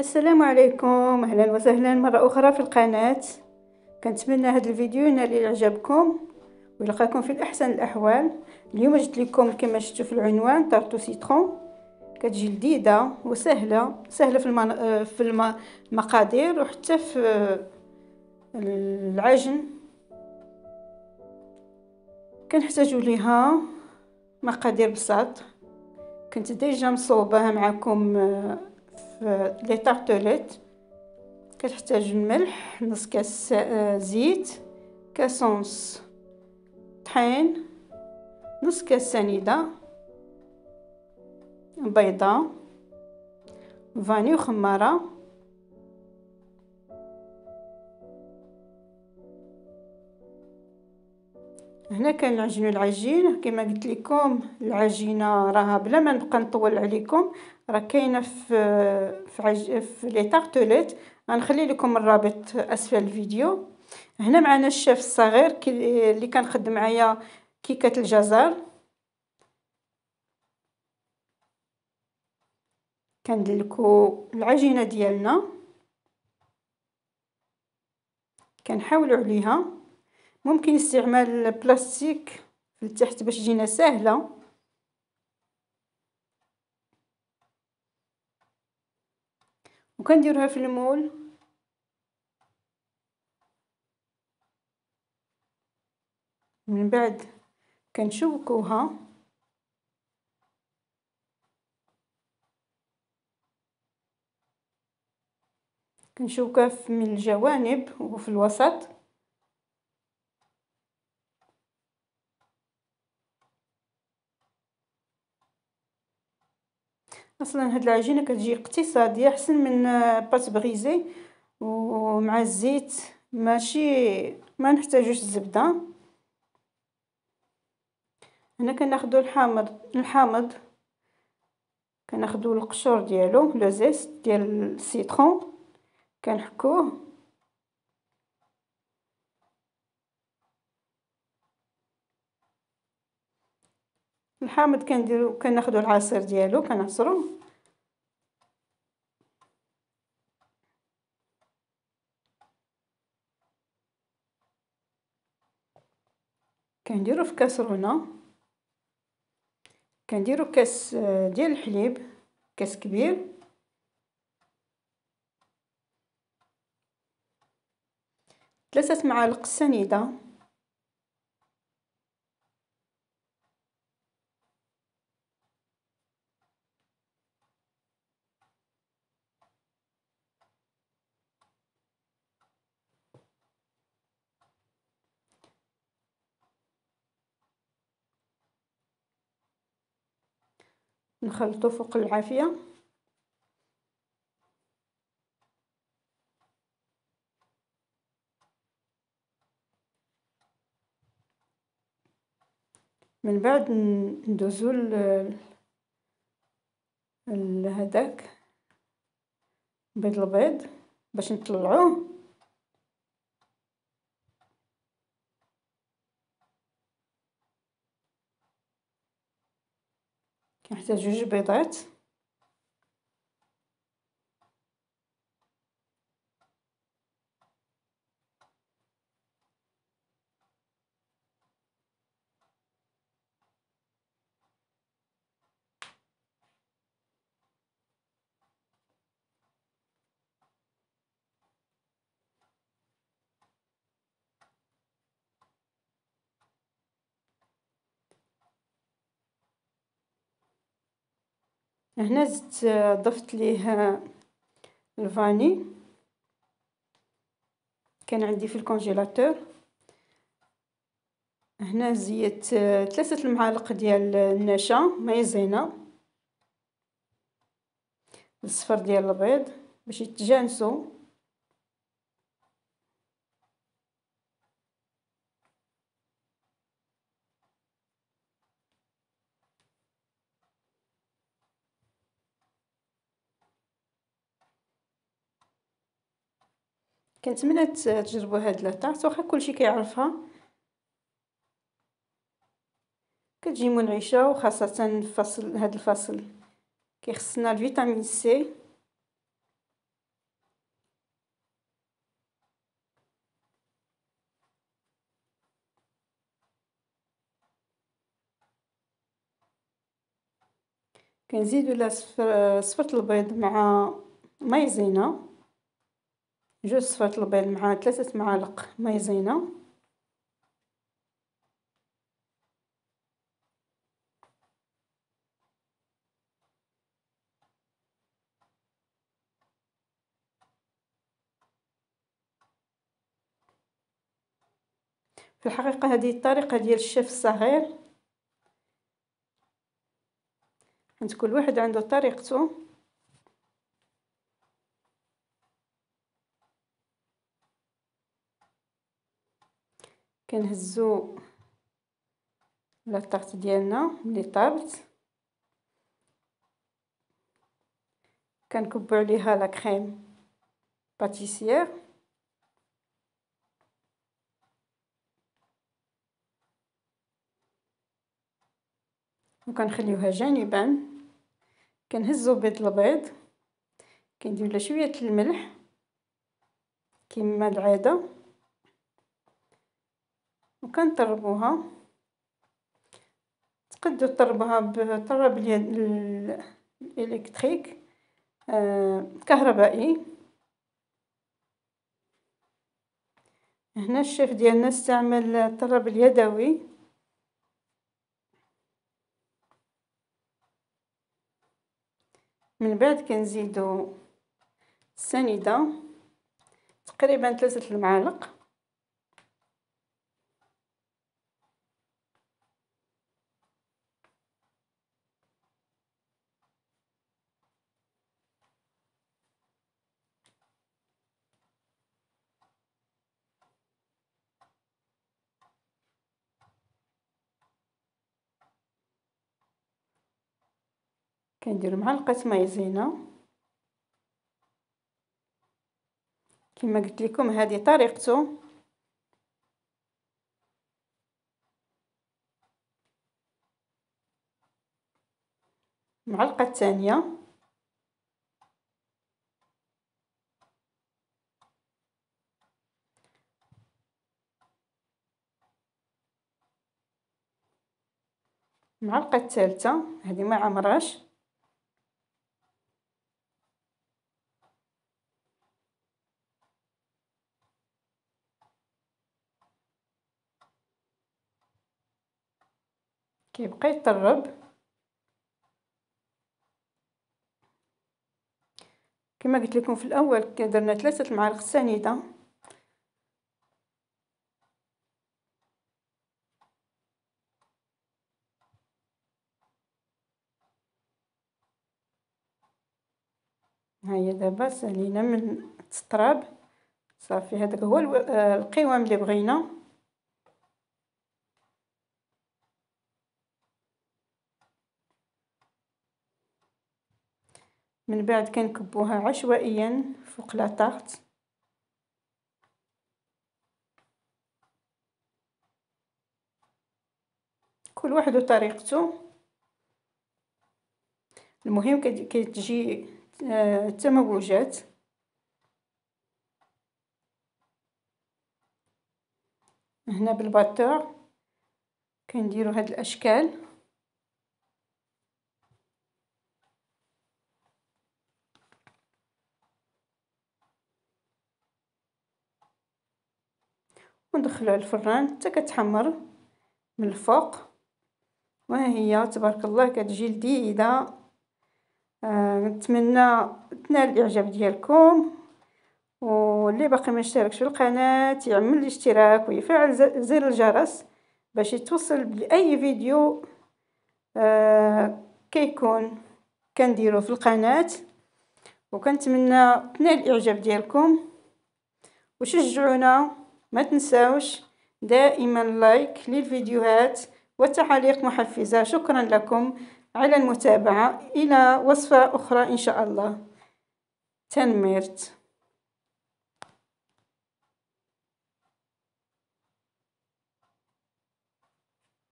السلام عليكم اهلا وسهلا مره اخرى في القناه كنتمنى هذا الفيديو ينال اعجابكم ويلقاكم في الاحسن الاحوال اليوم جبت لكم كما شفتوا في العنوان طارتو سيترون كتجي لذيذه وسهله سهله في المن... في المقادير وحتى في العجن كنحتاجو ليها مقادير بساط كنت ديجا مصوباها معكم لي طارتوليت كتحتاج الملح نص كاس زيت كاسونس طحين نص كاس سنيدة بيضة فاني وخمارة هنا كنعجنو العجين كما قلت لكم العجينه راها بلا ما نبقى نطول عليكم راه كاينه في في عج... في لي تارتليت غنخلي لكم الرابط اسفل الفيديو هنا معنا الشيف الصغير كي... اللي خدم معايا كيكه الجزر كندلكو العجينه ديالنا كنحاولوا عليها ممكن استعمال البلاستيك لتحت باش تجينا سهله وكنديروها في المول من بعد كنشوكوها كنشوكها من الجوانب وفي الوسط اصلا هاد العجينه كتجي اقتصاديه احسن من آه، بات بغيزي ومع الزيت ماشي ما نحتاجوش الزبده هنا كناخذوا الحامض الحامض كناخذوا القشور ديالو لو زيست ديال السيترون كنحكوه الحامض كنديرو كناخدو العصير ديالو كنعصرو كنديرو في كاسرونه كنديرو كاس آه، ديال الحليب كاس كبير ثلاثة معالق سنيده نخلطو فوق العافية من بعد ندوزو هداك بيض البيض باش نطلعوه نحتاج جوج بيضات هنا زدت آه، ضفت ليه آه، الفاني كان عندي في الكونجيلاتور هنا زيت ثلاثة آه، المعالق ديال النشا مايزينا الصفر ديال البيض باش يتجانسوا كنتمنى تجربوا هاد لاطارت واخا كلشي كيعرفها كتجي منعشه وخاصه فصل هاد الفصل كيخصنا الفيتامين سي كنزيدو لا صفرة البيض مع مايزينا جوج صفات البيض مع ثلاثة معالق مايزينا في الحقيقة هذه الطريقة ديال الشيف الصغير عند كل واحد عنده طريقته كنهزو طارت ديالنا ملي طابت كنكبو عليها لا كريم باتيسير وكنخليوها جانبا كنهزو بيض البيض كندير له شويه الملح كما العاده وكنطربوها تقدو طربوها بطراب اليد الإلكتريك الكهربائي آه، هنا الشيف ديالنا استعمل الطراب اليدوي من بعد كنزيدو السنيده تقريبا ثلاثه المعالق كندير معلقه مايزينا كما قلت لكم هذه طريقته معلقه ثانيه المعلقه ثالثه هذه ما عمرهاش كيبقى يطرب كما قلت لكم في الاول درنا ثلاثه المعالق سنيده هيا دابا سالينا من التراب صافي هذاك هو آه، القوام اللي بغينا من بعد كنكبوها عشوائيا فوق لاطارت كل واحد وطريقته المهم كتجي آه، التموجات هنا بالباتور كنديرو هاد الاشكال وندخلو على الفران حتى كتحمر من الفوق وها هي تبارك الله كتجي لذيذة آه، نتمنى تنال الاعجاب ديالكم واللي باقي ما اشتركش في القناه يعمل الاشتراك ويفعل زر الجرس باش يتوصل باي فيديو آه كيكون كنديرو في القناه وكنتمنى تنال الاعجاب ديالكم وشجعونا ما تنساوش دائما لايك للفيديوهات وتعليق محفزة شكرا لكم على المتابعة إلى وصفة أخرى إن شاء الله تنميرت